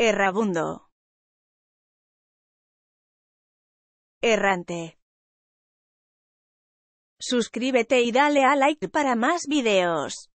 errabundo, errante. Suscríbete y dale a like para más videos.